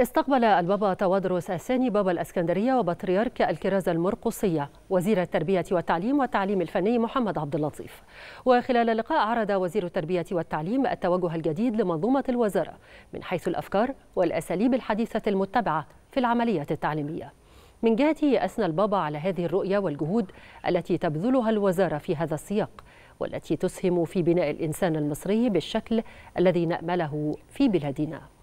استقبل البابا توادروس الثاني بابا الاسكندريه وبطريرك الكرازه المرقصيه وزير التربيه والتعليم والتعليم الفني محمد عبد اللطيف. وخلال اللقاء عرض وزير التربيه والتعليم التوجه الجديد لمنظومه الوزاره من حيث الافكار والاساليب الحديثه المتبعه في العمليه التعليميه. من جهته اثنى البابا على هذه الرؤيه والجهود التي تبذلها الوزاره في هذا السياق والتي تسهم في بناء الانسان المصري بالشكل الذي نامله في بلادنا.